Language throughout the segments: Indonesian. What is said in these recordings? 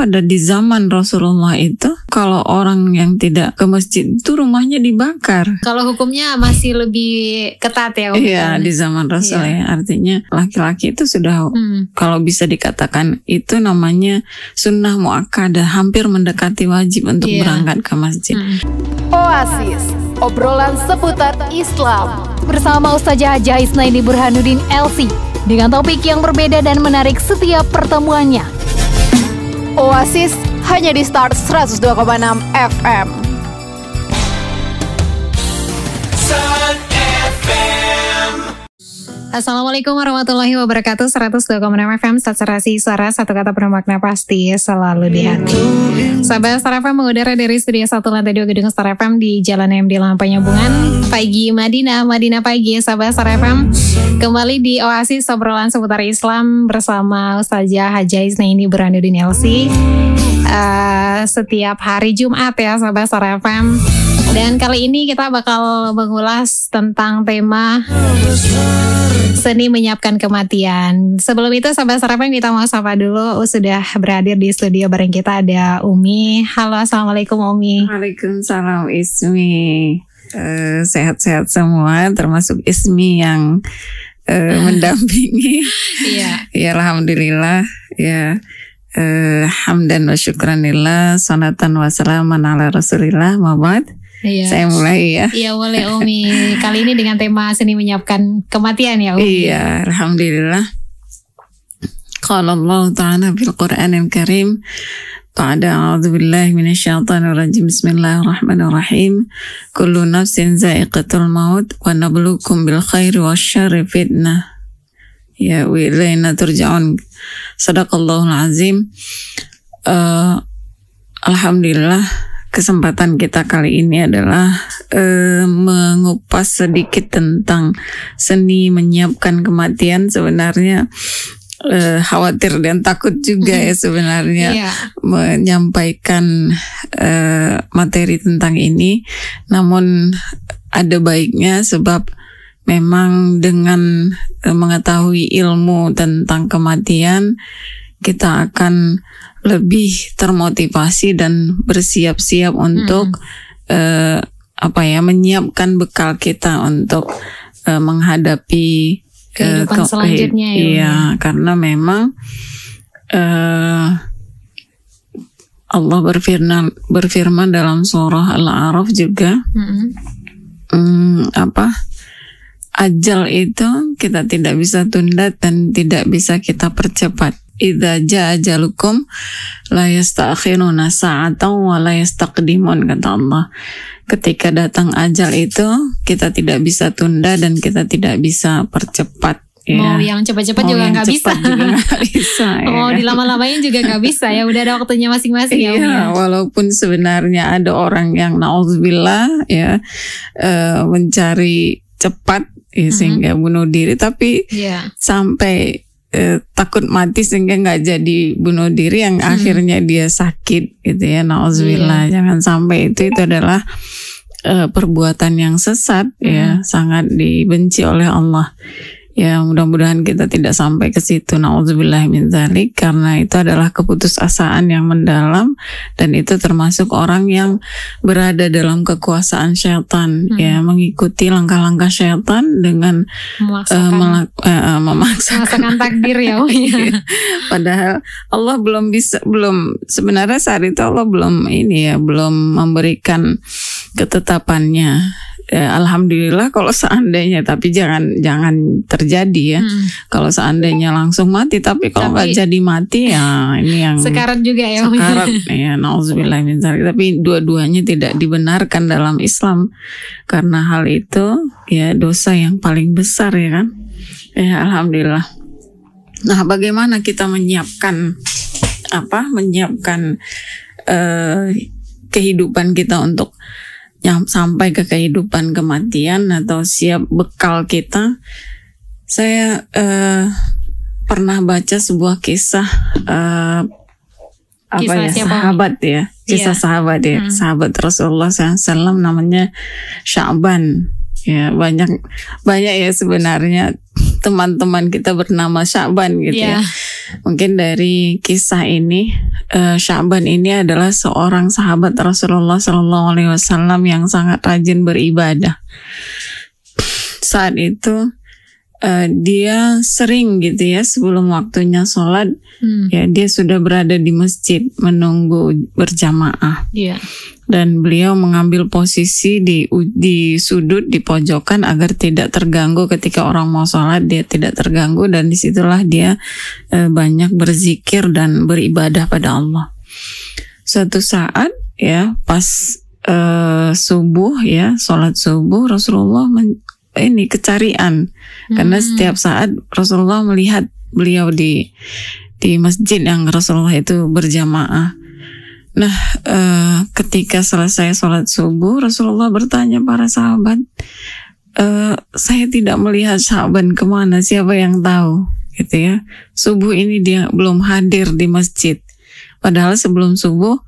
pada di zaman Rasulullah itu kalau orang yang tidak ke masjid itu rumahnya dibakar. Kalau hukumnya masih lebih ketat ya? Iya Iya di zaman Rasul yeah. ya. Artinya laki-laki itu sudah hmm. kalau bisa dikatakan itu namanya sunnah muakkadah hampir mendekati wajib untuk yeah. berangkat ke masjid. Hmm. Oasis obrolan seputar Islam bersama Ustazah Jaisna ini Burhanuddin LC dengan topik yang berbeda dan menarik setiap pertemuannya. Oasis hanya di Start 102,6 FM. Sun FM. Assalamualaikum warahmatullahi wabarakatuh 102,6 FM Saturasi Suara Satu kata bermakna pasti Selalu di hati Sahabat Star FM mengudara dari Studio satu Lantai 2 Gedung Star FM Di Jalan MD Lampanya Bungan Pagi Madinah Madinah pagi Sahabat Star FM Kembali di Oasis Obrolan Seputar Islam Bersama Ustazah ini berani di Nelsi uh, eh, Setiap hari Jumat ya Sahabat Star FM dan kali ini kita bakal mengulas tentang tema seni menyiapkan kematian. Sebelum itu sahabat sarapan kita mau sapa dulu oh, sudah berhadir di studio bareng kita ada Umi. Halo Assalamualaikum Umi. Waalaikumsalam Ismi. Eh, sehat-sehat uh, semua termasuk Ismi yang uh, mendampingi. Iya. ya alhamdulillah ya. Uh, hamdan wa syukranillah Sonatan wa salaman ala rasulillah Muhammad Iya. Saya mulai ya. Iya, boleh Umi. Kali ini dengan tema seni menyiapkan kematian ya, Umi. Iya, alhamdulillah. Qala Allah Ta'ala bil Qur'an Karim, "Qad a'udzu billahi minasyaitonir rajim. Bismillahirrahmanirrahim. Kullu nafsin za'iqatul maut wa nabluukum bil khairi wa syarri fitnah." Ya, wa ilaina turja'un. Sadaqallahul azim. Eh, alhamdulillah. Alhamdulillah kesempatan kita kali ini adalah eh, mengupas sedikit tentang seni menyiapkan kematian sebenarnya eh, khawatir dan takut juga ya mm-hmm. sebenarnya yeah. menyampaikan eh, materi tentang ini namun ada baiknya sebab memang dengan mengetahui ilmu tentang kematian kita akan lebih termotivasi dan bersiap-siap untuk hmm. uh, apa ya menyiapkan bekal kita untuk uh, menghadapi eh, kehidupan uh, selanjutnya ya. Iya, karena memang uh, Allah berfirman berfirman dalam surah Al-A'raf juga. Hmm. Um, apa? Ajal itu kita tidak bisa tunda dan tidak bisa kita percepat idza jaa ajalukum la yasta'khiruna sa'atan wa la yastaqdimun kata Allah. Ketika datang ajal itu kita tidak bisa tunda dan kita tidak bisa percepat Ya. yang cepat-cepat juga nggak bisa. Juga gak bisa ya. Mau dilama-lamain juga nggak bisa ya. Udah ada waktunya masing-masing ya. ya. walaupun sebenarnya ada orang yang naudzubillah ya uh, mencari cepat ya, mm -hmm. sehingga bunuh diri, tapi yeah. sampai Eh, takut mati sehingga nggak jadi bunuh diri yang hmm. akhirnya dia sakit gitu ya nauzubillah yeah. jangan sampai itu itu adalah eh, perbuatan yang sesat ya, hmm. ya sangat dibenci oleh Allah Ya mudah-mudahan kita tidak sampai ke situ Na'udzubillah min zalik Karena itu adalah keputusasaan yang mendalam Dan itu termasuk orang yang berada dalam kekuasaan setan, hmm. Ya mengikuti langkah-langkah setan Dengan eh, memaksakan, uh, uh, memaksakan, memaksakan takdir ya, ya. Padahal Allah belum bisa belum Sebenarnya saat itu Allah belum ini ya Belum memberikan ketetapannya. Ya, Alhamdulillah kalau seandainya tapi jangan jangan terjadi ya. Hmm. Kalau seandainya langsung mati tapi kalau nggak jadi mati ya ini yang sekarang juga ya. Sekarat ya nauzubillah min tapi dua-duanya tidak dibenarkan dalam Islam karena hal itu ya dosa yang paling besar ya kan. Ya alhamdulillah. Nah, bagaimana kita menyiapkan apa? Menyiapkan eh, kehidupan kita untuk yang sampai ke kehidupan kematian atau siap bekal kita. Saya eh, pernah baca sebuah kisah eh, apa kisah ya siapa? sahabat ya, kisah yeah. sahabat ya, hmm. sahabat Rasulullah SAW namanya Syaban. Ya banyak banyak ya sebenarnya teman-teman kita bernama Syaban gitu yeah. ya. Mungkin dari kisah ini uh, eh, Syaban ini adalah seorang sahabat Rasulullah Shallallahu Alaihi Wasallam yang sangat rajin beribadah. Saat itu uh, dia sering gitu ya sebelum waktunya sholat hmm. ya dia sudah berada di masjid menunggu berjamaah yeah. dan beliau mengambil posisi di di sudut di pojokan agar tidak terganggu ketika orang mau sholat dia tidak terganggu dan disitulah dia uh, banyak berzikir dan beribadah pada Allah suatu saat ya pas uh, subuh ya sholat subuh Rasulullah ini kecarian hmm. karena setiap saat Rasulullah melihat beliau di di masjid yang Rasulullah itu berjamaah. Nah, uh, ketika selesai sholat subuh, Rasulullah bertanya para sahabat, e, saya tidak melihat sahabat kemana, siapa yang tahu, gitu ya. Subuh ini dia belum hadir di masjid, padahal sebelum subuh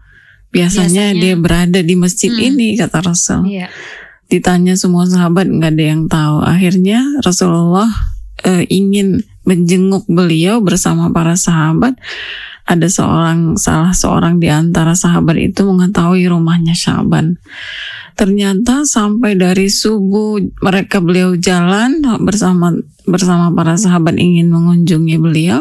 biasanya, biasanya. dia berada di masjid hmm. ini, kata Rasul. Yeah ditanya semua sahabat nggak ada yang tahu. Akhirnya Rasulullah e, ingin menjenguk beliau bersama para sahabat. Ada seorang salah seorang di antara sahabat itu mengetahui rumahnya Syaban. Ternyata sampai dari subuh mereka beliau jalan bersama bersama para sahabat ingin mengunjungi beliau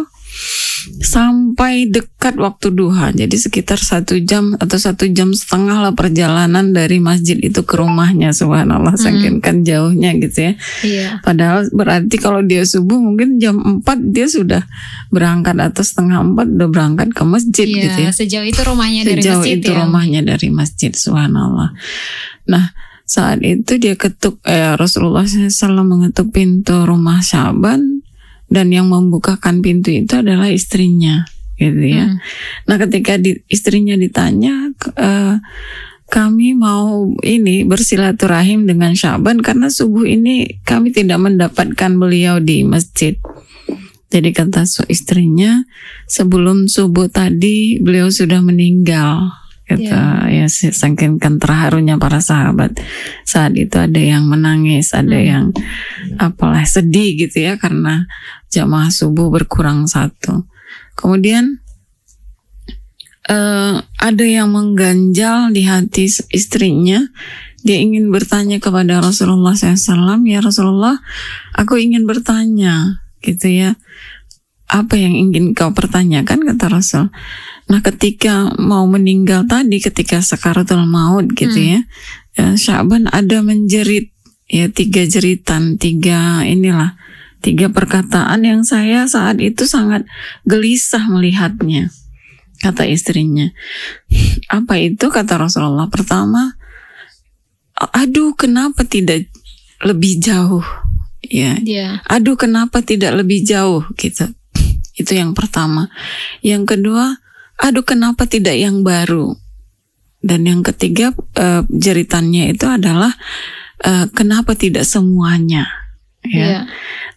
sampai dekat waktu duha. Jadi sekitar satu jam atau satu jam setengah lah perjalanan dari masjid itu ke rumahnya. Subhanallah, hmm. saking kan jauhnya gitu ya. Iya. Padahal berarti kalau dia subuh mungkin jam 4 dia sudah berangkat atau setengah empat udah berangkat ke masjid iya, gitu ya. Sejauh itu rumahnya sejauh dari masjid. Sejauh itu ya? rumahnya dari masjid. Subhanallah. Nah saat itu dia ketuk eh, Rasulullah SAW mengetuk pintu rumah Syaban dan yang membukakan pintu itu adalah istrinya gitu ya. Hmm. Nah, ketika di, istrinya ditanya uh, kami mau ini bersilaturahim dengan Syaban karena subuh ini kami tidak mendapatkan beliau di masjid. Jadi kata istrinya sebelum subuh tadi beliau sudah meninggal kita gitu. iya. yeah. ya saking terharunya para sahabat saat itu ada yang menangis, ada hmm. yang apalah sedih gitu ya karena jamaah subuh berkurang satu. Kemudian uh, ada yang mengganjal di hati istrinya dia ingin bertanya kepada Rasulullah SAW, ya Rasulullah, aku ingin bertanya, gitu ya. Apa yang ingin kau pertanyakan kata Rasul? Nah, ketika mau meninggal tadi, ketika sekaratul maut gitu hmm. ya, ya Syaban ada menjerit ya tiga jeritan, tiga inilah tiga perkataan yang saya saat itu sangat gelisah melihatnya. Kata istrinya, apa itu kata Rasulullah pertama? Aduh, kenapa tidak lebih jauh? Ya, yeah. aduh, kenapa tidak lebih jauh? Gitu. Itu yang pertama. Yang kedua, aduh kenapa tidak yang baru. Dan yang ketiga e, jeritannya itu adalah e, kenapa tidak semuanya. Ya. Yeah.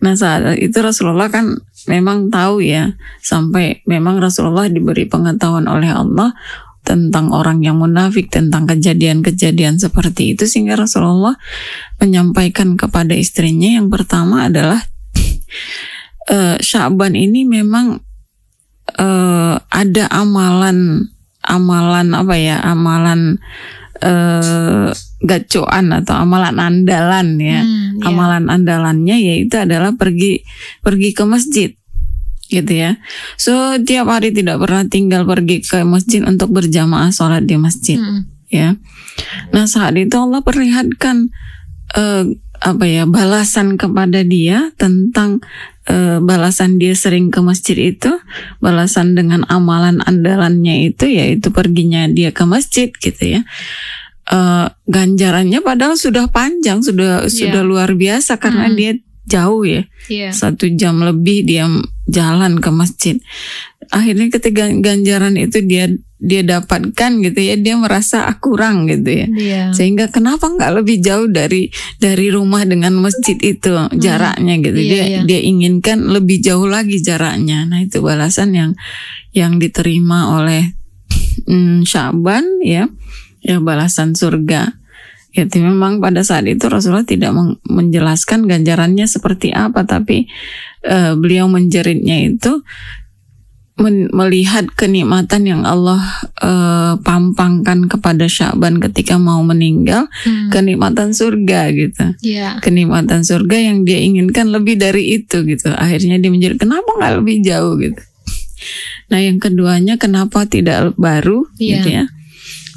Nah saat itu Rasulullah kan memang tahu ya sampai memang Rasulullah diberi pengetahuan oleh Allah tentang orang yang munafik, tentang kejadian-kejadian seperti itu sehingga Rasulullah menyampaikan kepada istrinya yang pertama adalah e, eh, Syaban ini memang uh, ada amalan amalan apa ya amalan uh, gacoan atau amalan andalan ya hmm, iya. amalan andalannya yaitu adalah pergi pergi ke masjid gitu ya so tiap hari tidak pernah tinggal pergi ke masjid untuk berjamaah sholat di masjid hmm. ya nah saat itu Allah perlihatkan uh, apa ya balasan kepada dia tentang uh, balasan dia sering ke masjid itu balasan dengan amalan andalannya itu yaitu perginya dia ke masjid gitu ya uh, ganjarannya padahal sudah panjang sudah yeah. sudah luar biasa karena hmm. dia jauh ya yeah. satu jam lebih dia jalan ke masjid akhirnya ketika ganjaran itu dia dia dapatkan gitu ya dia merasa ah, kurang gitu ya yeah. sehingga kenapa nggak lebih jauh dari dari rumah dengan masjid itu hmm. jaraknya gitu yeah, dia yeah. dia inginkan lebih jauh lagi jaraknya nah itu balasan yang yang diterima oleh mm, Syaban ya ya balasan surga gitu memang pada saat itu Rasulullah tidak menjelaskan ganjarannya seperti apa tapi uh, beliau menjeritnya itu melihat kenikmatan yang Allah uh, pampangkan kepada Syaban ketika mau meninggal, hmm. kenikmatan surga gitu, yeah. kenikmatan surga yang dia inginkan lebih dari itu gitu. Akhirnya dia menjadi kenapa nggak lebih jauh gitu. Nah yang keduanya kenapa tidak baru yeah. gitu ya?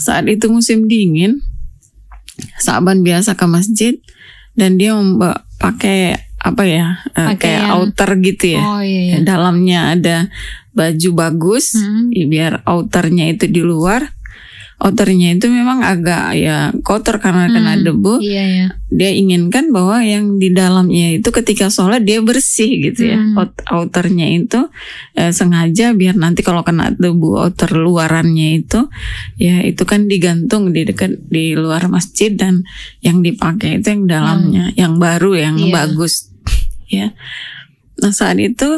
Saat itu musim dingin, Syaban biasa ke masjid dan dia pakai apa ya eh, Pakaian. kayak outer gitu ya. Oh, iya, iya. Dalamnya ada baju bagus hmm. biar outernya itu di luar outernya itu memang agak ya kotor karena hmm, kena debu. Iya, iya. Dia inginkan bahwa yang di dalamnya itu ketika sholat dia bersih gitu ya. Hmm. Out outernya itu ya, sengaja biar nanti kalau kena debu outer luarannya itu ya itu kan digantung di dekat di luar masjid dan yang dipakai itu yang dalamnya, hmm. yang baru, yang iya. bagus ya. Nah saat itu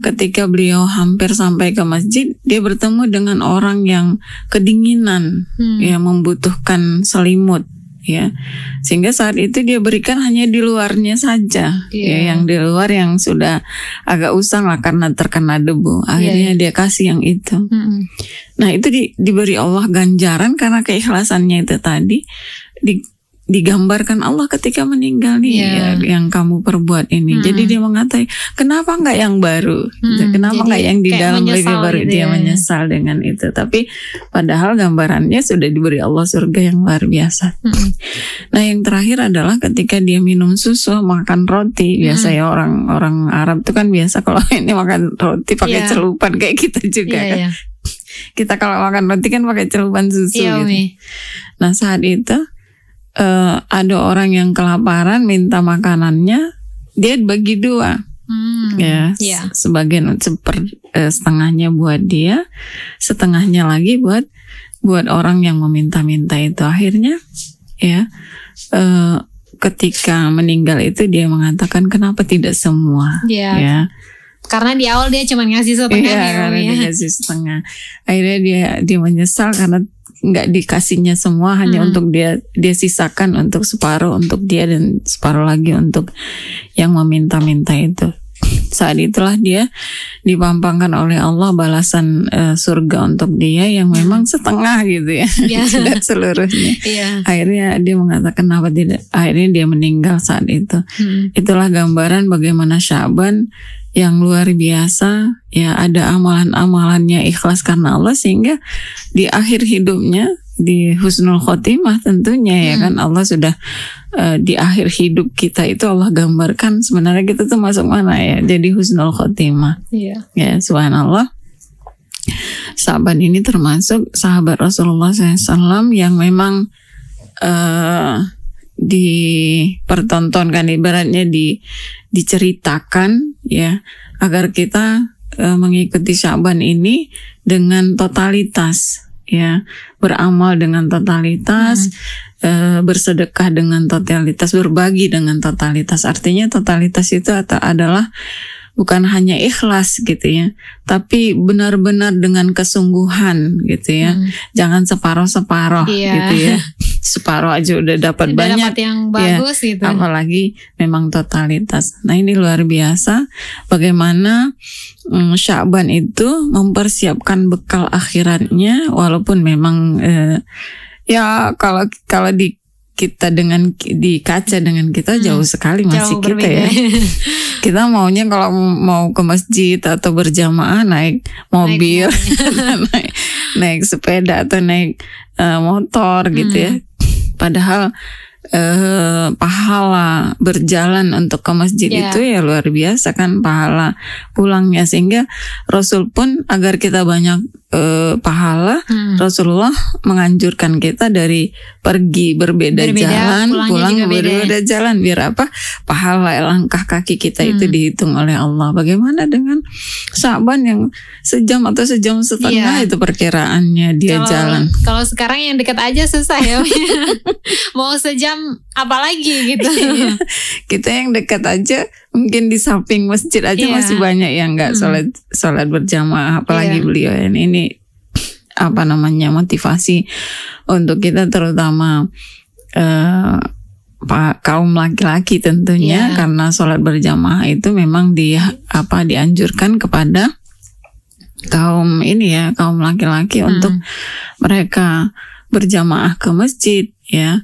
ketika beliau hampir sampai ke masjid, dia bertemu dengan orang yang kedinginan, hmm. ya membutuhkan selimut, ya. Sehingga saat itu dia berikan hanya di luarnya saja, yeah. ya iya. yang di luar yang sudah agak usang lah karena terkena debu. Iya, Akhirnya yeah, dia kasih yang itu. Hmm. Nah itu di, diberi Allah ganjaran karena keikhlasannya itu tadi. Di, digambarkan Allah ketika meninggal nih yeah. ya, yang kamu perbuat ini. Hmm. Jadi dia mengatai, kenapa nggak yang baru? Gitu. Hmm. Kenapa nggak yang di dalam lagi baru gitu dia ya. menyesal dengan itu. Tapi padahal gambarannya sudah diberi Allah surga yang luar biasa. Hmm. Nah yang terakhir adalah ketika dia minum susu, makan roti. Biasanya hmm. orang-orang ya, Arab itu kan biasa kalau ini makan roti pakai yeah. celupan kayak kita juga yeah, kan. Yeah. Kita kalau makan roti kan pakai celupan susu yeah, gitu. Nah saat itu uh, ada orang yang kelaparan minta makanannya, dia bagi dua. Hmm, ya, yeah. Iya. sebagian seper, uh, setengahnya buat dia, setengahnya lagi buat buat orang yang meminta-minta itu. Akhirnya, ya, uh, ketika meninggal itu dia mengatakan kenapa tidak semua, yeah. ya karena di awal dia cuma ngasih setengah iya, ya, karena ya. dia ngasih setengah akhirnya dia dia menyesal karena nggak dikasihnya semua hmm. hanya untuk dia dia sisakan untuk separuh untuk dia dan separuh lagi untuk yang meminta-minta itu saat itulah dia dipampangkan oleh Allah balasan uh, surga untuk dia yang hmm. memang setengah gitu ya yeah. tidak seluruhnya yeah. akhirnya dia mengatakan apa tidak akhirnya dia meninggal saat itu hmm. itulah gambaran bagaimana Syaban yang luar biasa ya ada amalan-amalannya ikhlas karena Allah sehingga di akhir hidupnya di husnul khotimah tentunya ya hmm. ya kan Allah sudah uh, di akhir hidup kita itu Allah gambarkan sebenarnya kita tuh masuk mana ya jadi husnul khotimah yeah. ya subhanallah sahabat ini termasuk sahabat Rasulullah SAW yang memang uh, dipertontonkan ibaratnya di diceritakan ya agar kita eh, mengikuti Syaban ini dengan totalitas ya beramal dengan totalitas hmm. e, bersedekah dengan totalitas berbagi dengan totalitas artinya totalitas itu adalah bukan hanya ikhlas gitu ya, tapi benar-benar dengan kesungguhan gitu ya. Hmm. Jangan separoh-separoh yeah. gitu ya. Separoh aja udah dapat banyak dapat yang iya. bagus ya, gitu. Apalagi memang totalitas. Nah, ini luar biasa bagaimana um, Syakban itu mempersiapkan bekal akhiratnya walaupun memang uh, ya kalau kalau di kita dengan di kaca dengan kita hmm, jauh sekali masih jauh kita ya. kita maunya kalau mau ke masjid atau berjamaah naik mobil, naik, naik, naik sepeda atau naik uh, motor hmm. gitu ya. Hmm. Padahal eh, pahala berjalan untuk ke masjid yeah. itu ya luar biasa kan pahala pulangnya sehingga Rasul pun agar kita banyak uh, pahala hmm. Rasulullah menganjurkan kita dari pergi berbeda, berbeda jalan pulang ya. berbeda beda. jalan biar apa pahala langkah kaki kita hmm. itu dihitung oleh Allah bagaimana dengan Saban yang sejam atau sejam setengah yeah. itu perkiraannya dia kalau, jalan kalau sekarang yang dekat aja selesai ya mau sejam apalagi gitu iya. kita yang dekat aja mungkin di samping masjid aja yeah. masih banyak yang nggak hmm. sholat sholat berjamaah apalagi yeah. beliau yang ini apa namanya motivasi untuk kita terutama uh, pak kaum laki-laki tentunya yeah. karena sholat berjamaah itu memang di apa dianjurkan kepada kaum ini ya kaum laki-laki hmm. untuk mereka berjamaah ke masjid ya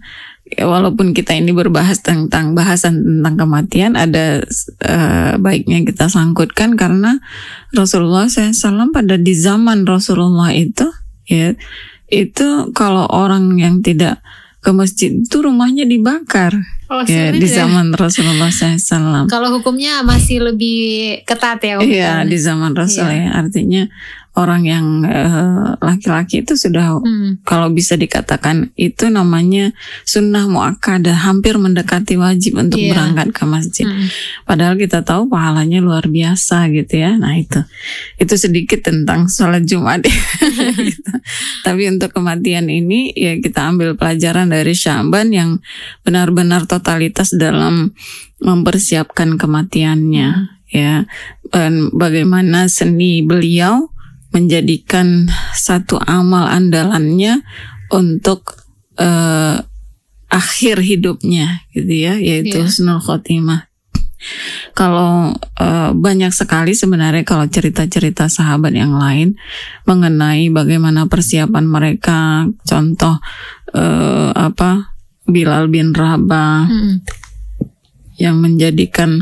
ya walaupun kita ini berbahas tentang bahasan tentang kematian ada uh, baiknya kita sangkutkan karena Rasulullah SAW pada di zaman Rasulullah itu ya itu kalau orang yang tidak ke masjid itu rumahnya dibakar oh, ya, di ya? zaman ya. Rasulullah SAW. Kalau hukumnya masih lebih ketat ya? Iya di zaman Rasul ya. ya artinya orang yang eh, laki-laki uh, itu sudah hmm. kalau bisa dikatakan itu namanya sunnah muakada hampir mendekati wajib untuk yeah. berangkat ke masjid. Hmm. Padahal kita tahu pahalanya luar biasa gitu ya. Nah itu itu sedikit tentang sholat Jumat. gitu. Tapi untuk kematian ini ya kita ambil pelajaran dari Syamban yang benar-benar totalitas dalam mempersiapkan kematiannya. Hmm ya bagaimana seni beliau menjadikan satu amal andalannya untuk uh, akhir hidupnya gitu ya yaitu yeah. husnul khotimah. Kalau uh, banyak sekali sebenarnya kalau cerita-cerita sahabat yang lain mengenai bagaimana persiapan mereka, contoh uh, apa Bilal bin Rabah hmm. yang menjadikan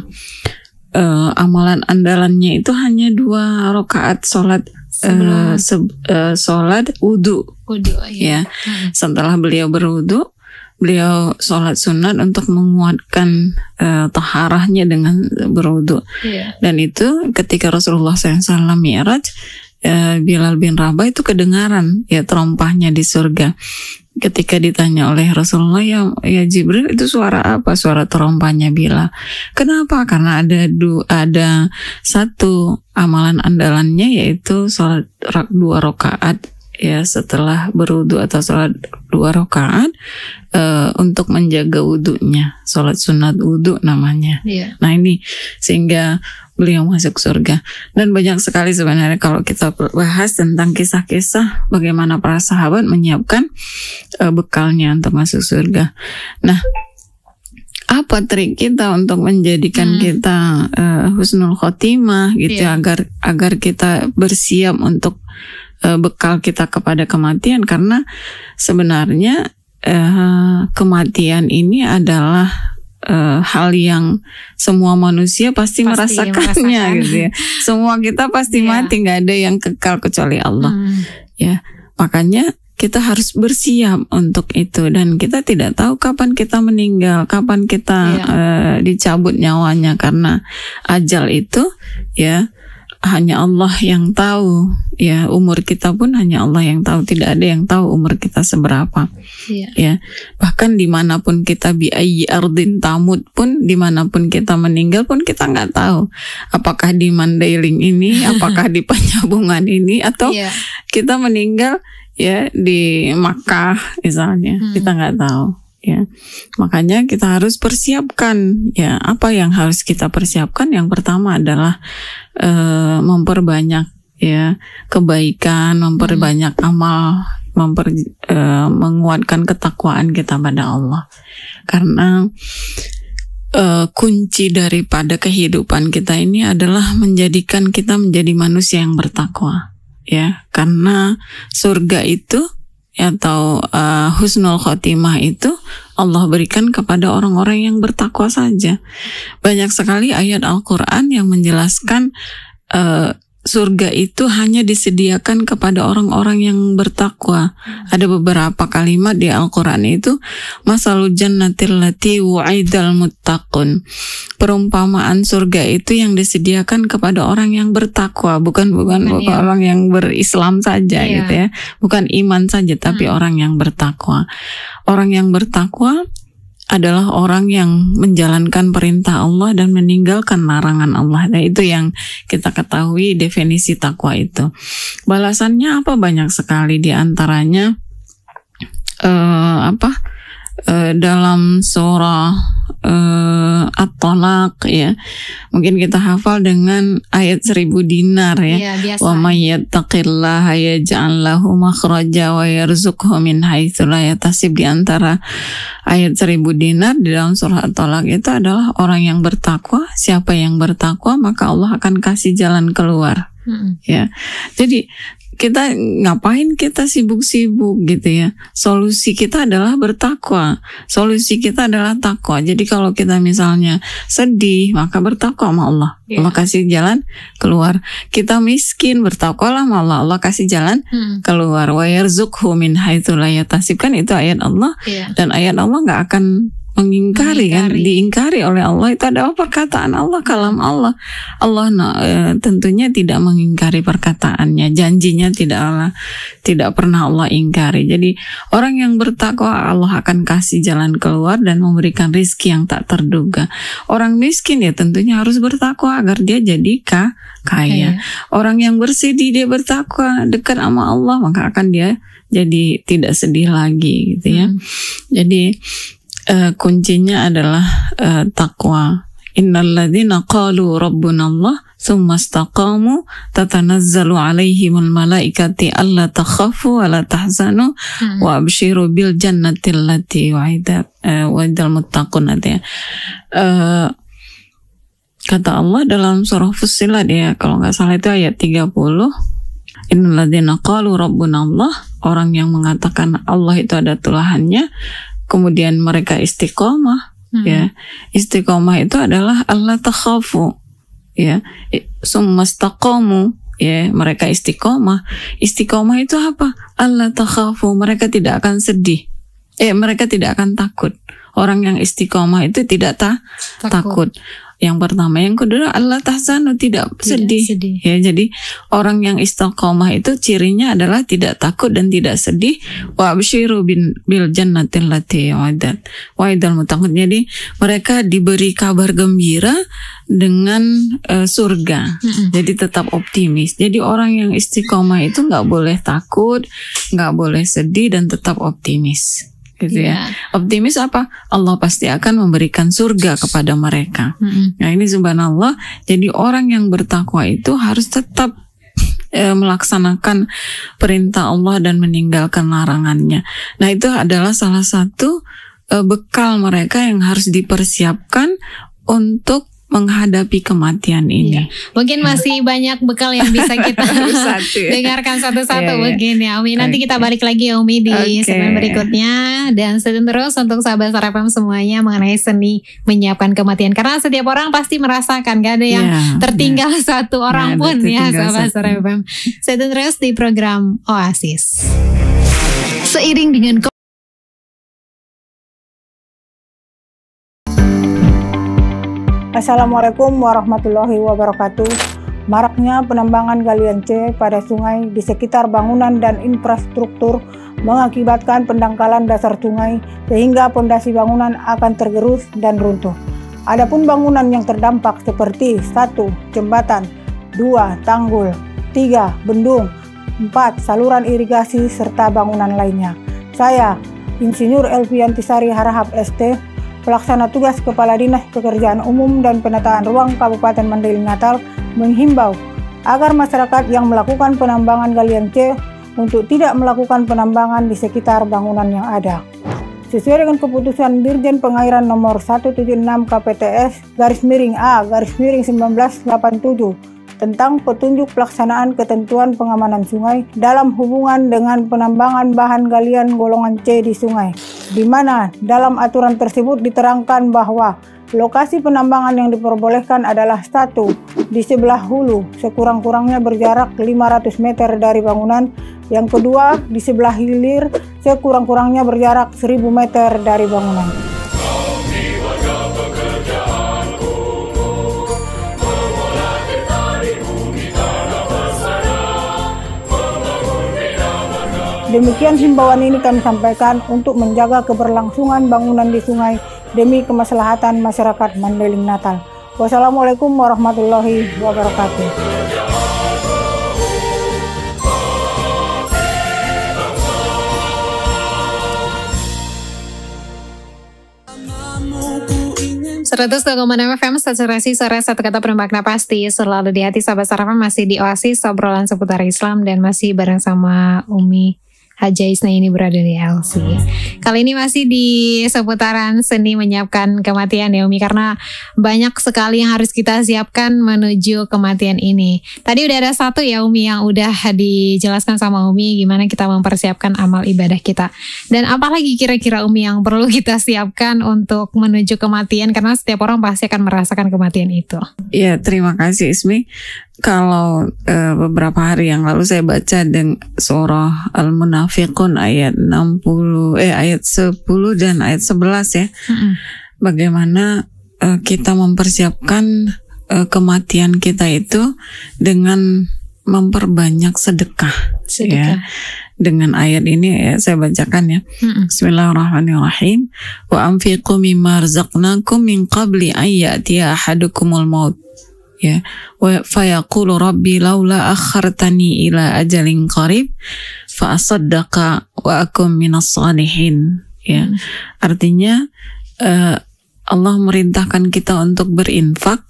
uh, amalan andalannya itu hanya dua rakaat sholat Sebelum. Uh, eh, se uh, eh, sholat wudhu. Wudhu ya. ya. Hmm. Setelah beliau berwudhu, beliau sholat sunat untuk menguatkan uh, taharahnya dengan berwudhu. Ya. Dan itu ketika Rasulullah SAW mi'raj, Bilal bin Rabah itu kedengaran ya terompahnya di surga ketika ditanya oleh Rasulullah ya ya Jibril itu suara apa suara terompanya bila kenapa karena ada du, ada satu amalan andalannya yaitu sholat rak dua rakaat ya setelah berwudu atau sholat dua rakaat e, untuk menjaga wudhunya sholat sunat wudhu namanya yeah. nah ini sehingga beliau masuk surga. Dan banyak sekali sebenarnya kalau kita bahas tentang kisah-kisah bagaimana para sahabat menyiapkan uh, bekalnya untuk masuk surga. Nah, apa trik kita untuk menjadikan hmm. kita uh, husnul khotimah gitu yeah. Iya. agar agar kita bersiap untuk uh, bekal kita kepada kematian karena sebenarnya uh, kematian ini adalah uh, hal yang semua manusia pasti, pasti merasakannya merasakan. gitu ya. Semua kita pasti yeah. mati, nggak ada yang kekal kecuali Allah. Hmm. Ya, makanya kita harus bersiap untuk itu dan kita tidak tahu kapan kita meninggal, kapan kita yeah. Iya. uh, dicabut nyawanya karena ajal itu ya hanya Allah yang tahu ya umur kita pun hanya Allah yang tahu tidak ada yang tahu umur kita seberapa yeah. ya bahkan dimanapun kita biayi ardin tamut pun dimanapun kita meninggal pun kita nggak tahu apakah di Mandailing ini apakah di penyambungan ini atau yeah. kita meninggal ya di Makkah misalnya hmm. kita nggak tahu ya. Makanya kita harus persiapkan ya apa yang harus kita persiapkan yang pertama adalah e, memperbanyak ya kebaikan, memperbanyak hmm. amal, memper e, menguatkan ketakwaan kita pada Allah. Karena e, kunci daripada kehidupan kita ini adalah menjadikan kita menjadi manusia yang bertakwa ya. Karena surga itu atau uh, husnul khotimah itu Allah berikan kepada orang-orang yang bertakwa saja. Banyak sekali ayat Al-Qur'an yang menjelaskan uh, surga itu hanya disediakan kepada orang-orang yang bertakwa. Ada beberapa kalimat di Al-Quran itu, masalul jannatil lati wa'idal muttaqun. Perumpamaan surga itu yang disediakan kepada orang yang bertakwa, bukan bukan, bukan ya. orang yang berislam saja ya. gitu ya. Bukan iman saja, tapi hmm. orang yang bertakwa. Orang yang bertakwa adalah orang yang menjalankan perintah Allah dan meninggalkan larangan Allah. Nah, itu yang kita ketahui definisi takwa itu. Balasannya apa banyak sekali di antaranya eh, apa? Eh, dalam surah uh, eh, at tolak ya. Mungkin kita hafal dengan ayat seribu dinar ya. ya wa may yattaqillaha yaj'al lahu makhraja wa yarzuqhu min haitsu la yahtasib di antara ayat seribu dinar di dalam surah at tolak itu adalah orang yang bertakwa, siapa yang bertakwa maka Allah akan kasih jalan keluar. Hmm. Ya. Jadi kita ngapain kita sibuk-sibuk gitu ya. Solusi kita adalah bertakwa. Solusi kita adalah takwa. Jadi kalau kita misalnya sedih, maka bertakwa sama Allah. Yeah. Allah kasih jalan keluar. Kita miskin, bertakwalah sama Allah. Allah kasih jalan hmm. keluar. Wa yarzuqhu min haitsu la Kan itu ayat Allah yeah. dan ayat Allah nggak akan mengingkari, kan diingkari oleh Allah itu adalah perkataan Allah kalam Allah Allah no, nah, e, eh, tentunya tidak mengingkari perkataannya janjinya tidak Allah tidak pernah Allah ingkari jadi orang yang bertakwa Allah akan kasih jalan keluar dan memberikan rizki yang tak terduga orang miskin ya tentunya harus bertakwa agar dia jadi kaya, orang yang bersih dia bertakwa dekat sama Allah maka akan dia jadi tidak sedih lagi gitu ya hmm. jadi uh, kuncinya adalah uh, eh, takwa. Innalladzina qalu Rabbunallah Allah summa istaqamu tatanazzalu alaihimul malaikati alla takhafu wa la tahzanu hmm. wa abshiru bil jannati allati wa'idat uh, eh, wa'idal muttaqun ya. kata Allah dalam surah Fussilat ya kalau nggak salah itu ayat 30 Innalladzina qalu rabbunallah orang yang mengatakan Allah itu ada tulahannya kemudian mereka istiqomah hmm. ya istiqomah itu adalah Allah takhafu ya sumastaqamu ya mereka istiqomah istiqomah itu apa Allah takhafu mereka tidak akan sedih eh mereka tidak akan takut orang yang istiqomah itu tidak ta takut. takut yang pertama, yang kedua adalah tahzanu tidak, tidak sedih. Ya, jadi orang yang istiqomah itu cirinya adalah tidak takut dan tidak sedih. Wa abshiru bin bil jannatil lati wa'adat Wa'idal mutaqin. Jadi mereka diberi kabar gembira dengan uh, surga. Jadi tetap optimis. Jadi orang yang istiqomah itu nggak boleh takut, nggak boleh sedih dan tetap optimis gitu yeah. ya. Iya. Optimis apa? Allah pasti akan memberikan surga kepada mereka. Mm-hmm. Nah ini subhanallah. Jadi orang yang bertakwa itu harus tetap eh, melaksanakan perintah Allah dan meninggalkan larangannya. Nah itu adalah salah satu eh, bekal mereka yang harus dipersiapkan untuk menghadapi kematian ini. Ya. Mungkin masih banyak bekal yang bisa kita ya. dengarkan satu-satu ya, mungkin ya Umi. Nanti okay. kita balik lagi ya Umi di okay. segmen berikutnya dan stay terus untuk sahabat sarapan semuanya mengenai seni menyiapkan kematian karena setiap orang pasti merasakan gak ada yang iya, ya, tertinggal ya. satu orang ya, pun ya sahabat sarapan. Stay terus di program Oasis. Seiring dengan Assalamualaikum warahmatullahi wabarakatuh. Maraknya penambangan galian C pada sungai di sekitar bangunan dan infrastruktur mengakibatkan pendangkalan dasar sungai sehingga pondasi bangunan akan tergerus dan runtuh. Adapun bangunan yang terdampak seperti satu jembatan, dua tanggul, 3. bendung, 4. saluran irigasi serta bangunan lainnya. Saya Insinyur Elvian Tisari Harahap ST Pelaksana tugas Kepala Dinas Pekerjaan Umum dan Penataan Ruang Kabupaten Mandailing Natal menghimbau agar masyarakat yang melakukan penambangan galian C untuk tidak melakukan penambangan di sekitar bangunan yang ada. Sesuai dengan keputusan Dirjen Pengairan nomor 176 KPTS garis miring A garis miring 1987 tentang petunjuk pelaksanaan ketentuan pengamanan sungai dalam hubungan dengan penambangan bahan galian golongan C di sungai di mana dalam aturan tersebut diterangkan bahwa lokasi penambangan yang diperbolehkan adalah satu di sebelah hulu sekurang-kurangnya berjarak 500 meter dari bangunan, yang kedua di sebelah hilir sekurang-kurangnya berjarak 1000 meter dari bangunan. Demikian himbauan ini kami sampaikan untuk menjaga keberlangsungan bangunan di sungai demi kemaslahatan masyarakat Mandailing Natal. Wassalamualaikum warahmatullahi wabarakatuh. Seratus enam FM, saturasi sore satu kata bermakna pasti, selalu di hati sahabat sarapan masih di Oasis, obrolan seputar Islam dan masih bareng sama Umi Haja Isna ini berada di LC. Kali ini masih di seputaran seni menyiapkan kematian ya Umi karena banyak sekali yang harus kita siapkan menuju kematian ini. Tadi udah ada satu ya Umi yang udah dijelaskan sama Umi gimana kita mempersiapkan amal ibadah kita. Dan apalagi kira-kira Umi yang perlu kita siapkan untuk menuju kematian karena setiap orang pasti akan merasakan kematian itu. Iya, terima kasih Ismi kalau e, beberapa hari yang lalu saya baca dengan surah Al-Munafiqun ayat 60 eh ayat 10 dan ayat 11 ya. Mm-hmm. Bagaimana e, kita mempersiapkan e, kematian kita itu dengan memperbanyak sedekah, ya. sedekah. ya. Dengan ayat ini ya saya bacakan ya. Mm-hmm. Bismillahirrahmanirrahim. Wa anfiqu mimma razaqnakum min qabli ayyati ahadukumul maut ya wa fayaqulu rabbi laula akhartani ila ajalin qarib fa asaddaqa wa akum minas salihin ya hmm. artinya uh, Allah merintahkan kita untuk berinfak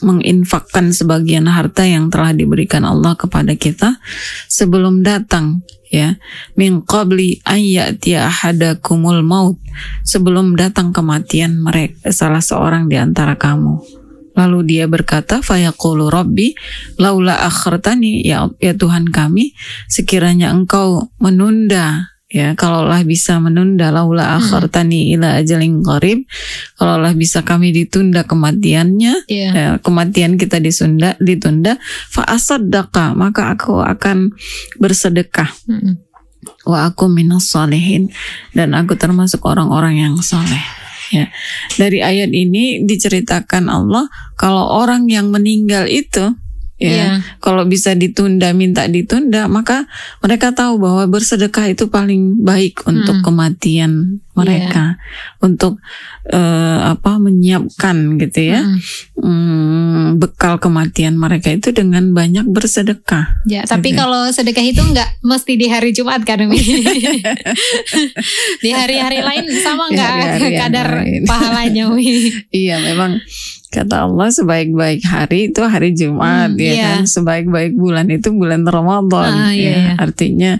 menginfakkan sebagian harta yang telah diberikan Allah kepada kita sebelum datang ya min qabli an ahadakumul maut sebelum datang kematian mereka salah seorang di antara kamu Lalu dia berkata, Fayaqulu Rabbi, laula akhartani, ya, ya Tuhan kami, sekiranya engkau menunda, ya, kalaulah bisa menunda, laula hmm. akhartani ila ajalin qarib, kalaulah bisa kami ditunda kematiannya, yeah. ya, kematian kita disunda, ditunda, fa'asaddaka, maka aku akan bersedekah. -hmm. Wa aku minas solehin, dan aku termasuk orang-orang yang soleh. Ya. Dari ayat ini diceritakan Allah kalau orang yang meninggal itu ya. Yeah. Kalau bisa ditunda, minta ditunda, maka mereka tahu bahwa bersedekah itu paling baik untuk hmm. kematian mereka, yeah. untuk uh, apa menyiapkan gitu ya hmm. um, bekal kematian mereka itu dengan banyak bersedekah. Ya, yeah, tapi gitu ya. kalau sedekah itu nggak mesti di hari Jumat kan, di hari-hari lain sama nggak kadar pahalanya, pahalanya, Iya, memang kata Allah sebaik-baik hari itu hari Jumat hmm, ya yeah. kan sebaik-baik bulan itu bulan Ramadan ah, iya, ya yeah. artinya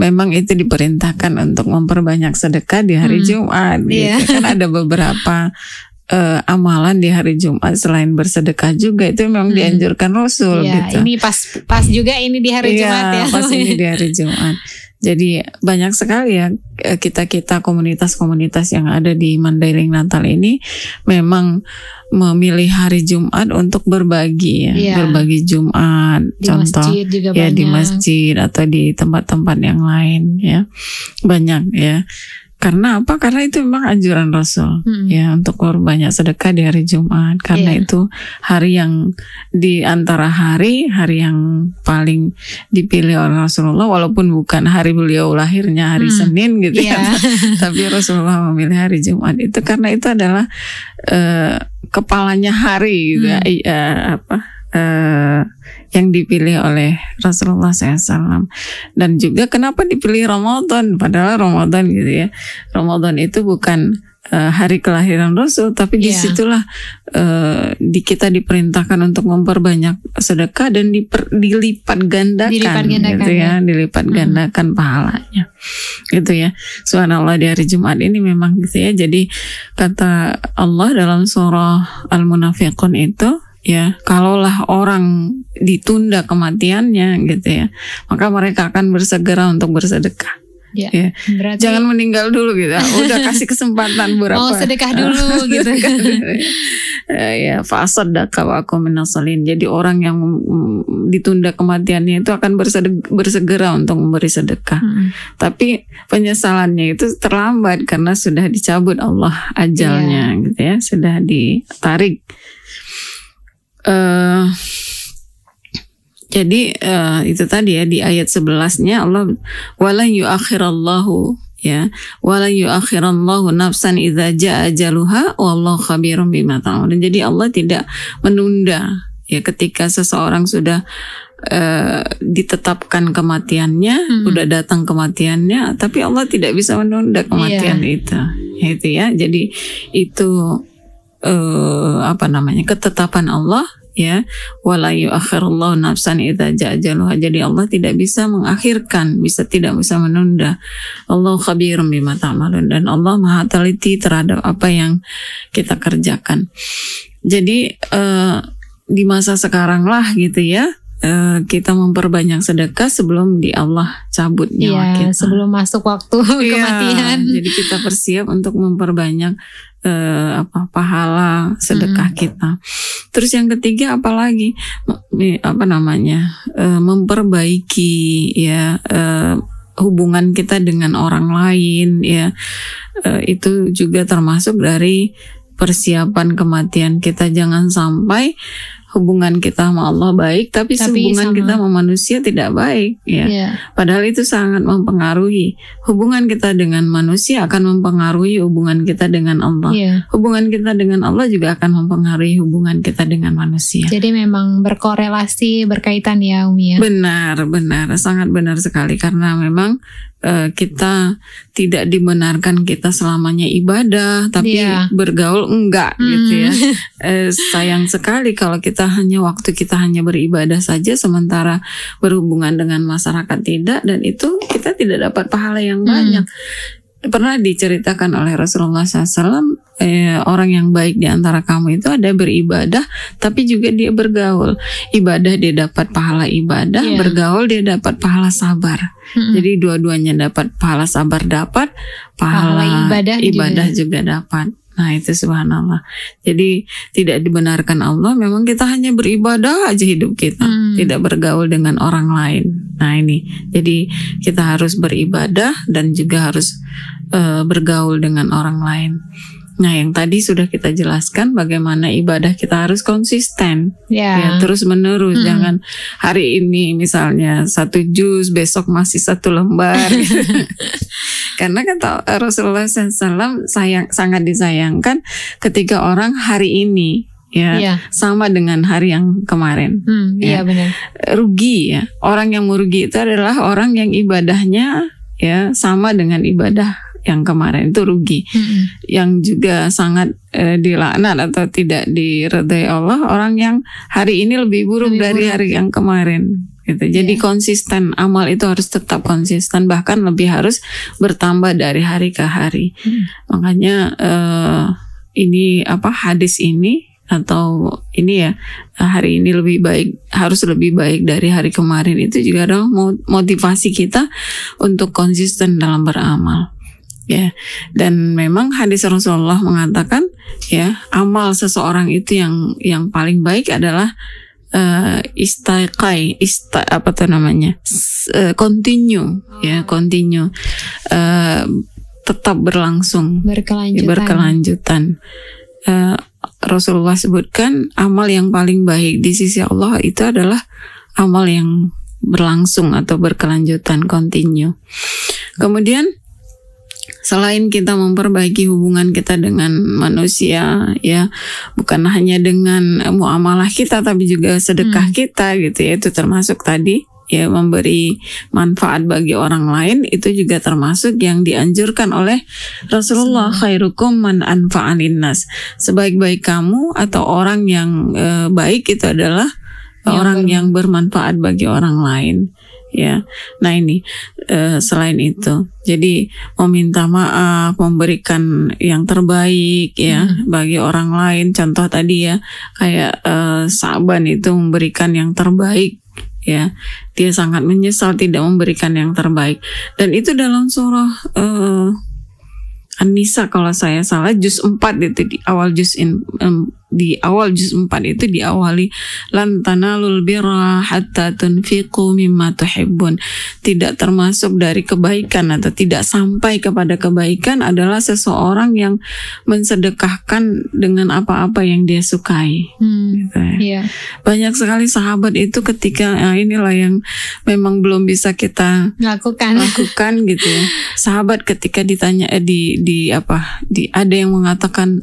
memang itu diperintahkan untuk memperbanyak sedekah di hari hmm, Jumat yeah. gitu iya. kan ada beberapa uh, amalan di hari Jumat selain bersedekah juga itu memang hmm. dianjurkan Rasul yeah, gitu. ini pas pas juga ini di hari yeah, Jumat ya. pas ini di hari Jumat. Jadi banyak sekali ya eh, kita-kita komunitas-komunitas yang ada di Mandailing Natal ini memang memilih hari Jumat untuk berbagi ya, ya. berbagi Jumat di contoh masjid juga ya banyak. di masjid atau di tempat-tempat yang lain ya. Banyak ya. Karena apa? Karena itu memang anjuran Rasul hmm. ya untuk banyak sedekah di hari Jumat. Karena yeah. itu hari yang di antara hari, hari yang paling dipilih oleh Rasulullah walaupun bukan hari beliau lahirnya hari hmm. Senin gitu yeah. ya. Iya. Tapi Rasulullah memilih hari Jumat itu karena itu adalah uh, kepalanya hari gitu ya. hmm. ya, uh, apa Eh, yang dipilih oleh Rasulullah SAW dan juga kenapa dipilih Ramadan padahal Ramadan gitu ya Ramadan itu bukan uh, hari kelahiran Rasul tapi yeah. disitulah iya. uh, eh, di kita diperintahkan untuk memperbanyak sedekah dan diper, dilipat gandakan, dilipat gitu gandakan gitu ya, ya. dilipat hmm. gandakan hmm. pahalanya gitu ya subhanallah di hari Jumat ini memang gitu ya jadi kata Allah dalam surah Al-Munafiqun itu ya kalaulah orang ditunda kematiannya gitu ya maka mereka akan bersegera untuk bersedekah Ya, ya. Berarti... Jangan meninggal dulu gitu. Ah, udah kasih kesempatan oh, berapa? mau ah, gitu. sedekah dulu gitu. ya, fasad aku minasalin. Jadi orang yang ditunda kematiannya itu akan bersegera untuk memberi sedekah. Hmm. Tapi penyesalannya itu terlambat karena sudah dicabut Allah ajalnya ya. gitu ya, sudah ditarik Eh, jadi uh, itu tadi ya di ayat 11-nya Allah walan yuakhirallahu ya walan yuakhirallahu nafsan idza jaa ajaluha wallahu khabirum bima ta'malun. Jadi Allah tidak menunda ya ketika seseorang sudah Uh, ditetapkan kematiannya, hmm. udah datang kematiannya, tapi Allah tidak bisa menunda kematian yeah. itu, ya, itu ya. Jadi itu uh, apa namanya ketetapan Allah ya akhir yuakhirullahu nafsan idza ja'ajaluha jadi Allah tidak bisa mengakhirkan bisa tidak bisa menunda Allah khabirum bima ta'malun dan Allah maha teliti terhadap apa yang kita kerjakan jadi uh, di masa sekarang lah gitu ya eh, kita memperbanyak sedekah sebelum di Allah cabut nyawa ya, kita. sebelum masuk waktu ya, kematian. Jadi kita bersiap untuk memperbanyak sedekah hmm. kita. Terus yang ketiga apalagi apa namanya E, memperbaiki ya e, hubungan kita dengan orang lain ya E, itu juga termasuk dari persiapan kematian kita jangan sampai hubungan kita sama Allah baik, tapi, tapi hubungan sama. kita sama manusia tidak baik, ya. Yeah. Padahal itu sangat mempengaruhi hubungan kita dengan manusia akan mempengaruhi hubungan kita dengan Allah. Yeah. Hubungan kita dengan Allah juga akan mempengaruhi hubungan kita dengan manusia. Jadi memang berkorelasi berkaitan ya Umi ya. Benar, benar, sangat benar sekali karena memang eh, kita tidak dibenarkan kita selamanya ibadah tapi yeah. bergaul enggak gitu hmm. gitu ya. eh, sayang sekali kalau kita kita hanya waktu kita hanya beribadah saja sementara berhubungan dengan masyarakat tidak dan itu kita tidak dapat pahala yang hmm. banyak. Pernah diceritakan oleh Rasulullah SAW eh, orang yang baik di antara kamu itu ada beribadah tapi juga dia bergaul. Ibadah dia dapat pahala ibadah, yeah. bergaul dia dapat pahala sabar. hmm Jadi dua-duanya dapat pahala sabar dapat, pahala, pahala ibadah, ibadah juga. Ya. juga dapat. Nah itu subhanallah. Jadi tidak dibenarkan Allah. Memang kita hanya beribadah aja hidup kita, hmm. tidak bergaul dengan orang lain. Nah ini, jadi kita harus beribadah dan juga harus uh, bergaul dengan orang lain. Nah, yang tadi sudah kita jelaskan bagaimana ibadah kita harus konsisten, yeah. ya, ya terus menerus, hmm. jangan hari ini misalnya satu jus, besok masih satu lembar. Karena Karena kata Rasulullah SAW sayang, sangat disayangkan ketika orang hari ini ya yeah. sama dengan hari yang kemarin. Hmm, ya. Iya benar. Rugi ya. Orang yang merugi itu adalah orang yang ibadahnya ya sama dengan ibadah yang kemarin itu rugi. Hmm. Yang juga sangat e, dilaknat atau tidak diredai Allah orang yang hari ini lebih buruk lebih dari buruk. hari yang kemarin gitu. Jadi yeah. konsisten amal itu harus tetap konsisten bahkan lebih harus bertambah dari hari ke hari. Hmm. Makanya e, ini apa hadis ini atau ini ya hari ini lebih baik harus lebih baik dari hari kemarin itu juga dong motivasi kita untuk konsisten dalam beramal ya dan memang hadis Rasulullah mengatakan ya amal seseorang itu yang yang paling baik adalah uh, istiqai ista apa tuh namanya S, uh, continue ya ah. continue uh, tetap berlangsung berkelanjutan ya, berkelanjutan uh, Rasulullah sebutkan amal yang paling baik di sisi Allah itu adalah amal yang berlangsung atau berkelanjutan continue kemudian selain kita memperbaiki hubungan kita dengan manusia ya bukan hanya dengan eh, muamalah kita tapi juga sedekah hmm. kita gitu ya itu termasuk tadi ya memberi manfaat bagi orang lain itu juga termasuk yang dianjurkan oleh Rasulullah khairukum man anfa'anin nas sebaik-baik kamu atau orang yang e, baik itu adalah orang yang bermanfaat bagi orang lain ya. Nah ini uh, selain itu, jadi meminta maaf, memberikan yang terbaik ya hmm. bagi orang lain. Contoh tadi ya kayak uh, Saban itu memberikan yang terbaik ya dia sangat menyesal tidak memberikan yang terbaik dan itu dalam surah uh, eh, Anisa kalau saya salah juz 4 itu di awal juz di awal juz 4 itu diawali lantana tanalul birra hatta tunfiqu mimma tuhibbun. Tidak termasuk dari kebaikan atau tidak sampai kepada kebaikan adalah seseorang yang mensedekahkan dengan apa-apa yang dia sukai. Hmm, gitu ya. yeah. Banyak sekali sahabat itu ketika ya inilah yang memang belum bisa kita lakukan lakukan gitu ya. Sahabat ketika ditanya eh, di di apa? Di ada yang mengatakan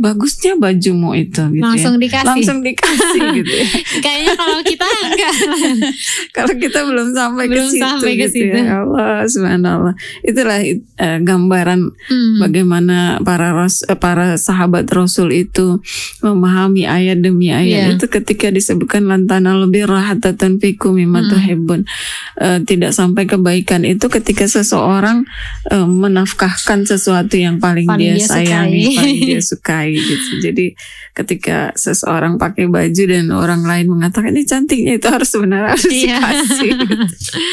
bagusnya bajumu itu gitu ya. langsung ya. dikasih langsung dikasih gitu ya. kayaknya kalau kita enggak kalau kita belum sampai belum ke situ sampai ke gitu ya Allah subhanallah itulah uh, gambaran hmm. bagaimana para ros, uh, eh, para sahabat Rasul itu memahami ayat demi ayat yeah. itu ketika disebutkan lantana lebih rahatatan fikum mimma hmm. uh, tidak sampai kebaikan itu ketika seseorang uh, menafkahkan sesuatu yang paling, paling dia, dia sayangi paling dia sukai lagi gitu. Jadi ketika seseorang pakai baju dan orang lain mengatakan ini cantiknya itu harus benar harus iya. Gitu.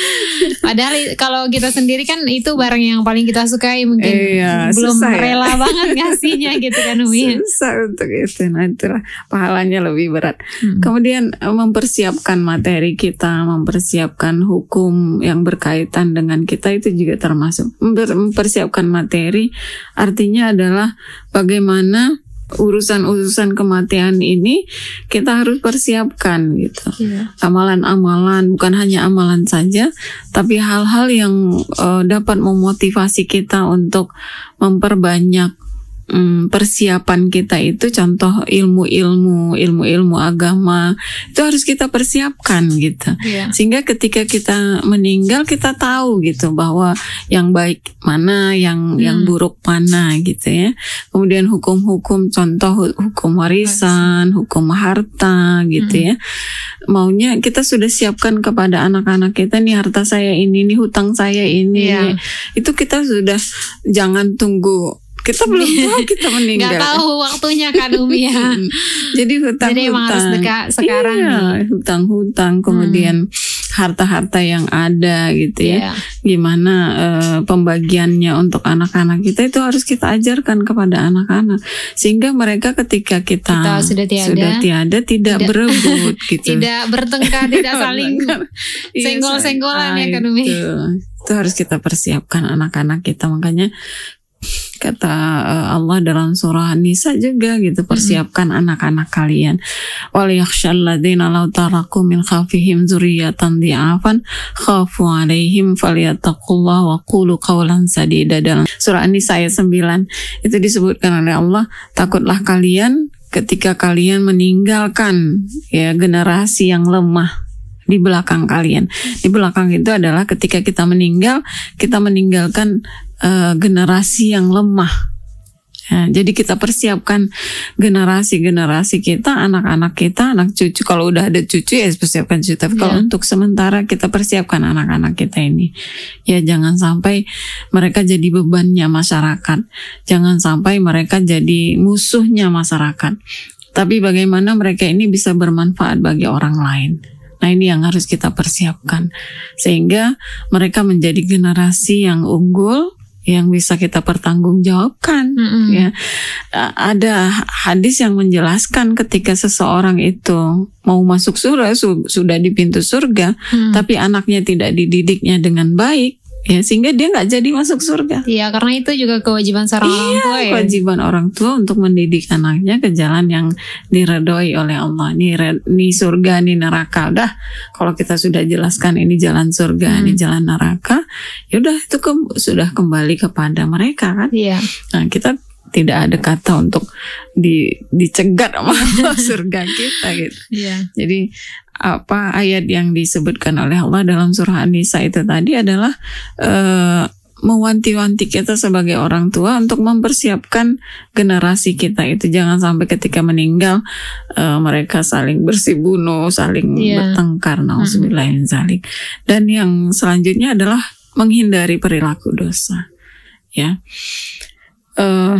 Padahal kalau kita sendiri kan itu barang yang paling kita sukai mungkin iya, belum susah ya. rela ya. banget ngasihnya gitu kan Umi. Susah untuk itu nanti pahalanya lebih berat. Hmm. Kemudian eh, mempersiapkan materi kita, mempersiapkan hukum yang berkaitan dengan kita itu juga termasuk mempersiapkan materi artinya adalah bagaimana urusan-urusan kematian ini kita harus persiapkan gitu iya. amalan-amalan yeah. bukan hanya amalan saja tapi hal-hal yang uh, dapat memotivasi kita untuk memperbanyak hmm, persiapan kita itu contoh ilmu-ilmu, ilmu-ilmu agama itu harus kita persiapkan gitu. Yeah. Sehingga ketika kita meninggal kita tahu gitu bahwa yang baik mana, yang hmm. yang buruk mana gitu ya. Kemudian hukum-hukum contoh hukum warisan, hukum harta gitu hmm. ya. Maunya kita sudah siapkan kepada anak-anak kita nih harta saya ini, nih hutang saya ini. Yeah. Itu kita sudah jangan tunggu kita belum tahu kita meninggal. nggak tahu waktunya kan Umi ya. Jadi hutang-hutang. Jadi emang harus dekat sekarang iya, nih. Hutang-hutang hmm. kemudian hmm. harta-harta yang ada gitu ya. Yeah. Gimana uh, pembagiannya untuk anak-anak kita itu harus kita ajarkan kepada anak-anak sehingga mereka ketika kita, kita sudah tiada, sudah tiada tidak, tidak berebut gitu. tidak bertengkar, tidak saling iya, senggol-senggolan ya kan Umi. itu harus kita persiapkan anak-anak kita makanya kata eh, Allah dalam surah Nisa juga gitu persiapkan anak-anak -hmm. Anak -anak kalian wal yakhshalladzina law taraku min khafihim dzurriatan dhi'afan khafu alaihim falyattaqullaha wa qulu qawlan sadida dalam surah Nisa ayat 9 itu disebutkan oleh Allah takutlah kalian ketika kalian meninggalkan ya generasi yang lemah di belakang kalian. Di belakang itu adalah ketika kita meninggal, kita meninggalkan uh, generasi yang lemah. Ya, jadi kita persiapkan generasi-generasi kita, anak-anak kita, anak cucu. Kalau udah ada cucu ya persiapkan cucu. Tapi kalau iya. untuk sementara kita persiapkan anak-anak kita ini. Ya jangan sampai mereka jadi bebannya masyarakat. Jangan sampai mereka jadi musuhnya masyarakat. Tapi bagaimana mereka ini bisa bermanfaat bagi orang lain. Nah ini yang harus kita persiapkan sehingga mereka menjadi generasi yang unggul yang bisa kita pertanggungjawabkan mm -hmm. ya ada hadis yang menjelaskan ketika seseorang itu mau masuk surga su sudah di pintu surga mm. tapi anaknya tidak dididiknya dengan baik ya sehingga dia nggak jadi masuk surga. Iya, karena itu juga kewajiban seorang iya, orang tua ya. kewajiban orang tua untuk mendidik anaknya ke jalan yang diredoi oleh Allah. Ini ini surga, ini neraka. Udah, kalau kita sudah jelaskan ini jalan surga, hmm. ini jalan neraka, ya udah itu ke, sudah kembali kepada mereka kan. Iya. Nah, kita tidak ada kata untuk di dicegat sama surga kita gitu. Iya. Jadi apa ayat yang disebutkan oleh Allah dalam surah An-Nisa itu tadi adalah uh, mewanti-wanti kita sebagai orang tua untuk mempersiapkan generasi kita itu jangan sampai ketika meninggal uh, mereka saling bersih bunuh, saling yeah. bertengkar, nauzubillahiminzalik. Dan yang selanjutnya adalah menghindari perilaku dosa. Ya. Uh,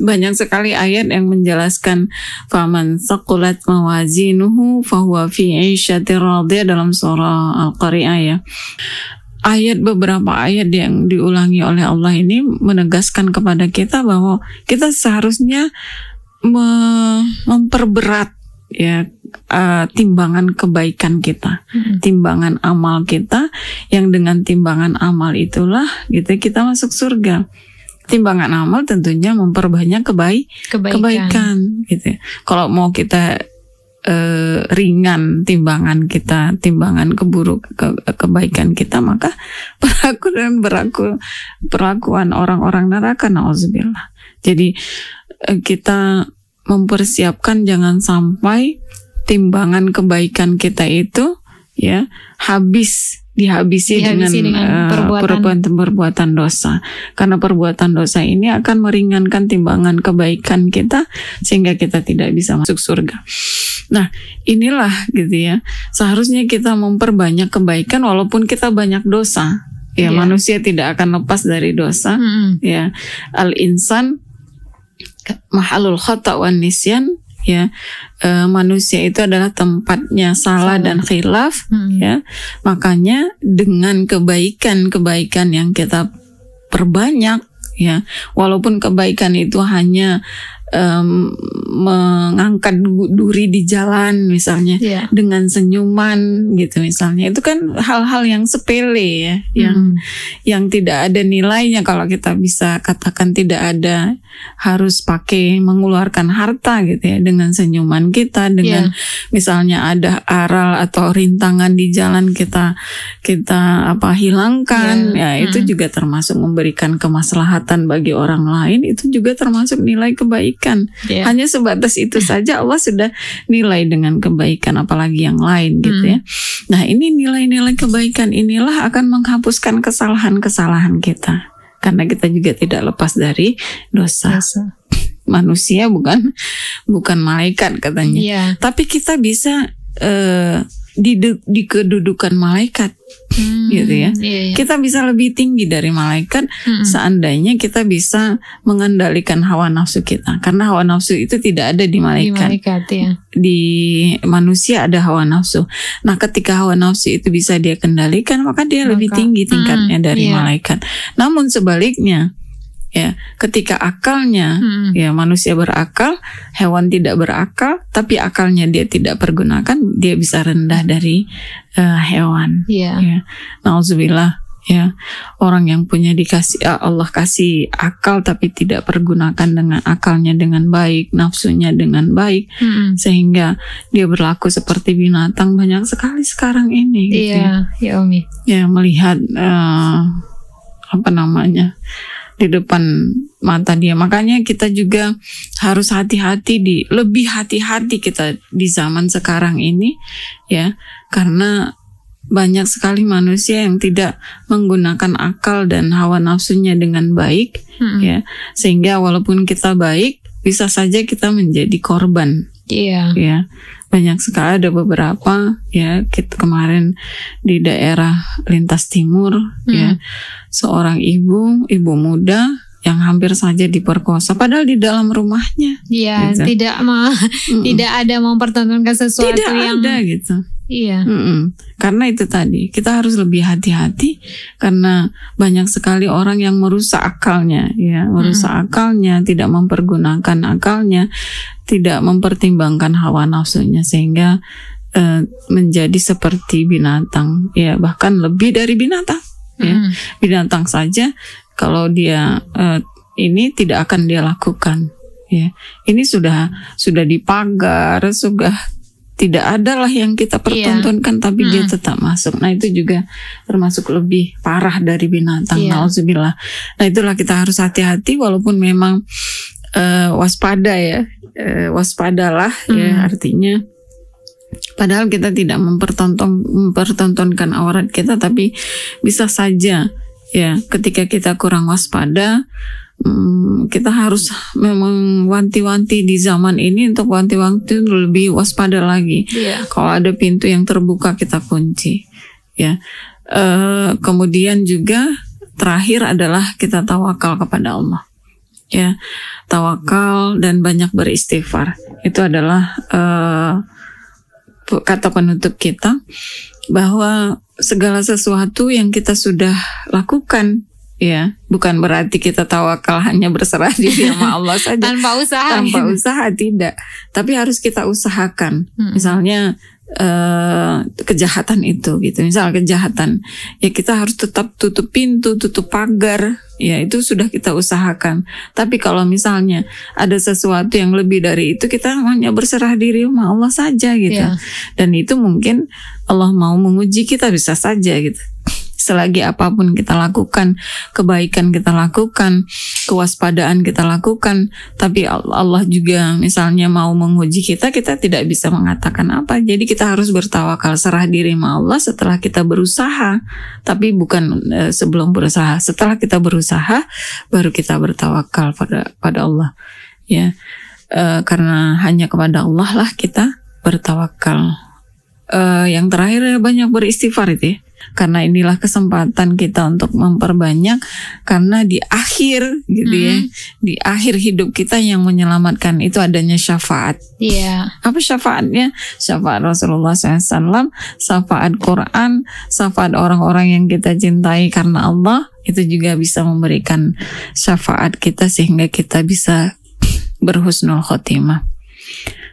banyak sekali ayat yang menjelaskan faman sakulat mawazinuhu fahuwa fi radiyah dalam surah Al-Qari'ah ya. Ayat beberapa ayat yang diulangi oleh Allah ini menegaskan kepada kita bahwa kita seharusnya memperberat ya uh, timbangan kebaikan kita, hmm. timbangan amal kita yang dengan timbangan amal itulah gitu kita masuk surga timbangan amal tentunya memperbanyak kebaik kebaikan, kebaikan gitu. Ya. Kalau mau kita eh, ringan timbangan kita, timbangan keburuk ke, kebaikan kita, maka dan beraku perlakuan orang-orang neraka nauzubillah. Jadi eh, kita mempersiapkan jangan sampai timbangan kebaikan kita itu ya habis dihabisi, dihabisi dengan, dengan eh, perbuatan. perbuatan perbuatan dosa karena perbuatan dosa ini akan meringankan timbangan kebaikan kita sehingga kita tidak bisa masuk surga nah inilah gitu ya seharusnya kita memperbanyak kebaikan walaupun kita banyak dosa ya yeah. manusia tidak akan lepas dari dosa hmm. ya al insan mahalul khata wan nisyan ya e, manusia itu adalah tempatnya salah, dan khilaf hmm. ya makanya dengan kebaikan-kebaikan yang kita perbanyak ya walaupun kebaikan itu hanya um, mengangkat duri di jalan misalnya yeah. dengan senyuman gitu misalnya itu kan hal-hal yang sepele ya mm. yang hmm. yang tidak ada nilainya kalau kita bisa katakan tidak ada harus pakai mengeluarkan harta gitu ya dengan senyuman kita dengan yeah. misalnya ada aral atau rintangan di jalan kita kita apa hilangkan yeah. ya itu mm. juga termasuk memberikan kemaslahatan bagi orang lain itu juga termasuk nilai kebaikan kebaikan. Yeah. Hanya sebatas itu saja Allah sudah nilai dengan kebaikan apalagi yang lain gitu ya. Hmm. Nah, ini nilai-nilai kebaikan inilah akan menghapuskan kesalahan-kesalahan kita karena kita juga tidak lepas dari dosa. dosa. Manusia bukan bukan malaikat katanya. Yeah. Tapi kita bisa uh, di di kedudukan malaikat hmm, gitu ya. Iya, iya. Kita bisa lebih tinggi dari malaikat hmm. seandainya kita bisa mengendalikan hawa nafsu kita. Karena hawa nafsu itu tidak ada di malaikat. Di malaikat ya. Di manusia ada hawa nafsu. Nah, ketika hawa nafsu itu bisa dia kendalikan, maka dia maka, lebih tinggi tingkatnya hmm, dari iya. malaikat. Namun sebaliknya, ya ketika akalnya hmm. ya manusia berakal hewan tidak berakal tapi akalnya dia tidak pergunakan dia bisa rendah dari uh, hewan yeah. ya nauzubillah ya orang yang punya dikasih eh, Allah kasih akal tapi tidak pergunakan dengan akalnya dengan baik nafsunya dengan baik hmm. sehingga dia berlaku seperti binatang banyak sekali sekarang ini gitu iya gitu ya Umi ya melihat uh, apa namanya di depan mata dia. Makanya kita juga harus hati-hati di lebih hati-hati kita di zaman sekarang ini ya karena banyak sekali manusia yang tidak menggunakan akal dan hawa nafsunya dengan baik hmm. ya sehingga walaupun kita baik bisa saja kita menjadi korban. Iya. Yeah. Ya banyak sekali ada beberapa ya kita kemarin di daerah lintas timur ya. hmm. ya seorang ibu ibu muda yang hampir saja diperkosa padahal di dalam rumahnya. Iya, gitu. tidak mau mm -mm. tidak ada mempertontonkan sesuatu tidak yang ada gitu. Iya. Mm -mm. Karena itu tadi kita harus lebih hati-hati karena banyak sekali orang yang merusak akalnya ya, merusak mm -hmm. akalnya, tidak mempergunakan akalnya, tidak mempertimbangkan hawa nafsunya sehingga eh, menjadi seperti binatang ya, bahkan lebih dari binatang ya. Binatang saja kalau dia uh, ini tidak akan dia lakukan ya ini sudah sudah dipagar sudah tidak ada yang kita iya. pertontonkan iya. tapi hmm. dia tetap masuk nah itu juga termasuk lebih parah dari binatang iya. nah itulah kita harus hati-hati walaupun memang uh, waspada ya uh, waspadalah ya, hmm. ya artinya padahal kita tidak mempertonton mempertontonkan aurat kita tapi bisa saja Ya, ketika kita kurang waspada, hmm, kita harus memang wanti-wanti di zaman ini untuk wanti-wanti lebih waspada lagi. Yeah. Kalau ada pintu yang terbuka kita kunci. Ya, e, kemudian juga terakhir adalah kita tawakal kepada Allah. Ya, tawakal dan banyak beristighfar itu adalah uh, kata penutup kita bahwa segala sesuatu yang kita sudah lakukan ya bukan berarti kita tawakal hanya berserah diri sama Allah saja tanpa usaha tanpa usaha tidak tapi harus kita usahakan hmm. misalnya uh, kejahatan itu gitu misal kejahatan ya kita harus tetap tutup pintu tutup pagar ya itu sudah kita usahakan tapi kalau misalnya ada sesuatu yang lebih dari itu kita hanya berserah diri sama Allah saja gitu yeah. dan itu mungkin Allah mau menguji kita bisa saja gitu. Selagi apapun kita lakukan, kebaikan kita lakukan, kewaspadaan kita lakukan, tapi Allah juga misalnya mau menguji kita, kita tidak bisa mengatakan apa. Jadi kita harus bertawakal serah diri sama Allah setelah kita berusaha, tapi bukan eh, sebelum berusaha. Setelah kita berusaha, baru kita bertawakal pada pada Allah. Ya, e, karena hanya kepada Allah lah kita bertawakal uh, yang terakhir banyak beristighfar itu ya. Karena inilah kesempatan kita untuk memperbanyak karena di akhir gitu hmm. ya, mm-hmm. di akhir hidup kita yang menyelamatkan itu adanya syafaat. Iya. Yeah. Apa syafaatnya? Syafaat Rasulullah SAW, syafaat Quran, syafaat orang-orang yang kita cintai karena Allah itu juga bisa memberikan syafaat kita sehingga kita bisa berhusnul khotimah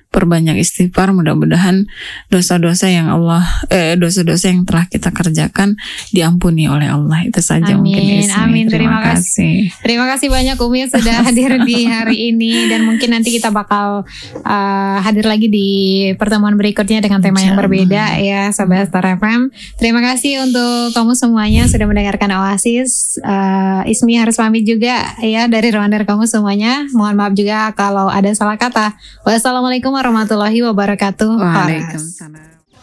perbanyak istighfar mudah-mudahan dosa-dosa yang Allah eh dosa-dosa yang telah kita kerjakan diampuni oleh Allah itu saja amin, mungkin disini. amin terima, terima kasih. kasih terima kasih banyak Umi yang sudah hadir di hari ini dan mungkin nanti kita bakal uh, hadir lagi di pertemuan berikutnya dengan tema yang berbeda ya sahabat Star FM terima kasih untuk kamu semuanya sudah mendengarkan Oasis uh, Ismi harus pamit juga ya dari Rwanda kamu semuanya mohon maaf juga kalau ada salah kata wassalamualaikum warahmatullahi wabarakatuh. Waalaikumsalam.